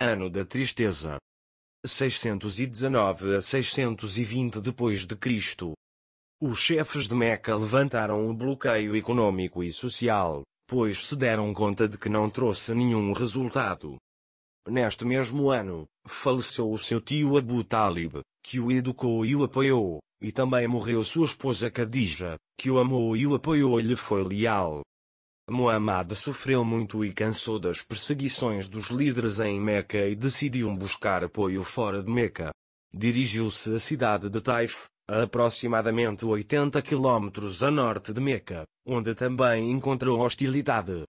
Ano da Tristeza. 619 a 620 depois de Cristo. Os chefes de Meca levantaram o bloqueio econômico e social, pois se deram conta de que não trouxe nenhum resultado. Neste mesmo ano, faleceu o seu tio Abu Talib, que o educou e o apoiou, e também morreu sua esposa Khadija, que o amou e o apoiou e lhe foi leal. Muhammad sofreu muito e cansou das perseguições dos líderes em Meca e decidiu buscar apoio fora de Meca. Dirigiu-se à cidade de Taif, a aproximadamente 80 km a norte de Meca, onde também encontrou hostilidade.